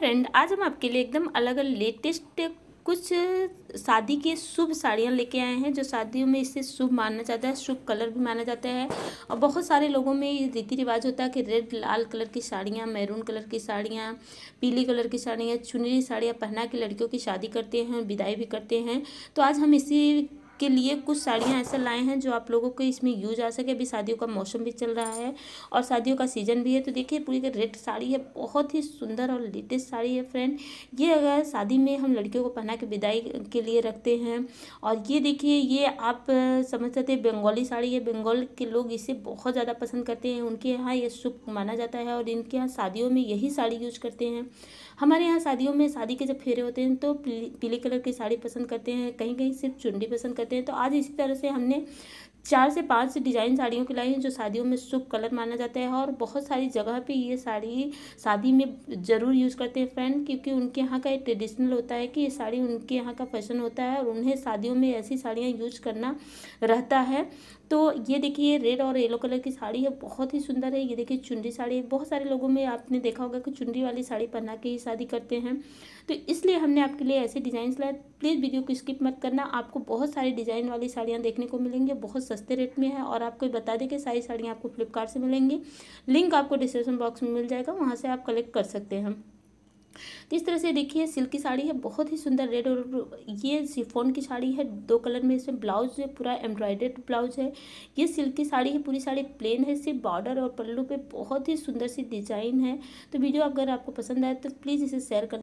friend आज हम आपके लिए एकदम अलग अलग लेटेस्ट कुछ शादी के शुभ साड़ियाँ लेके आए हैं जो शादियों में इसे शुभ माना जाता है शुभ कलर भी माना जाता है और बहुत सारे लोगों में ये रीति रिवाज होता है कि रेड लाल कलर की साड़ियाँ मैरून कलर की साड़ियाँ पीली कलर की साड़ियाँ चुनरी साड़ियाँ पहना के लड़कियों की शादी करते हैं विदाई भी करते हैं तो आज हम इसी आपके लिए कुछ साड़ियाँ ऐसे लाए हैं जो आप लोगों को इसमें यूज आ सके अभी शादियों का मौसम भी चल रहा है और शादियों का सीजन भी है तो देखिए पूरी रेड साड़ी है बहुत ही सुंदर और लेटेस्ट साड़ी है फ्रेंड ये अगर शादी में हम लड़कियों को पहना के विदाई के लिए रखते हैं और ये देखिए ये आप समझ सकते हैं बंगाली साड़ी है बंगाल के लोग इसे बहुत ज़्यादा पसंद करते हैं उनके यहाँ ये शुभ माना जाता है और इनके यहाँ शादियों में यही साड़ी यूज करते हैं हमारे यहाँ शादियों में शादी के जब फेरे होते हैं तो पीले कलर की साड़ी पसंद करते हैं कहीं कहीं सिर्फ चुंडी पसंद करते हैं करते हैं तो आज इसी तरह से हमने चार से पांच डिजाइन साड़ियों की लाई हैं जो शादियों में शुभ कलर माना जाता है और बहुत सारी जगह पे ये साड़ी शादी में ज़रूर यूज़ करते हैं फ्रेंड क्योंकि उनके यहाँ का एक ट्रेडिशनल होता है कि ये साड़ी उनके यहाँ का फैशन होता है और उन्हें शादियों में ऐसी साड़ियाँ यूज करना रहता है तो ये देखिए रेड और येलो कलर की साड़ी है बहुत ही सुंदर है ये देखिए चुनरी साड़ी बहुत सारे लोगों में आपने देखा होगा कि चुनरी वाली साड़ी पहना के ही शादी करते हैं तो इसलिए हमने आपके लिए ऐसे डिज़ाइन लाए प्लीज़ वीडियो को स्किप मत करना आपको बहुत सारी डिज़ाइन वाली साड़ियाँ देखने को मिलेंगी बहुत सस्ते रेट में है और आपको बता दें कि सारी साड़ियाँ आपको फ्लिपकार्ट से मिलेंगी लिंक आपको डिस्क्रिप्शन बॉक्स में मिल जाएगा वहाँ से आप कलेक्ट कर सकते हैं तो इस तरह से देखिए सिल्क की साड़ी है बहुत ही सुंदर रेड और ये सिफोन की साड़ी है दो कलर में इसमें ब्लाउज है पूरा एम्ब्रॉयडेड ब्लाउज है ये सिल्क की साड़ी है पूरी साड़ी प्लेन है सिर्फ बॉर्डर और पल्लू पे बहुत ही सुंदर सी डिजाइन है तो वीडियो अगर आपको पसंद आए तो प्लीज़ इसे शेयर कर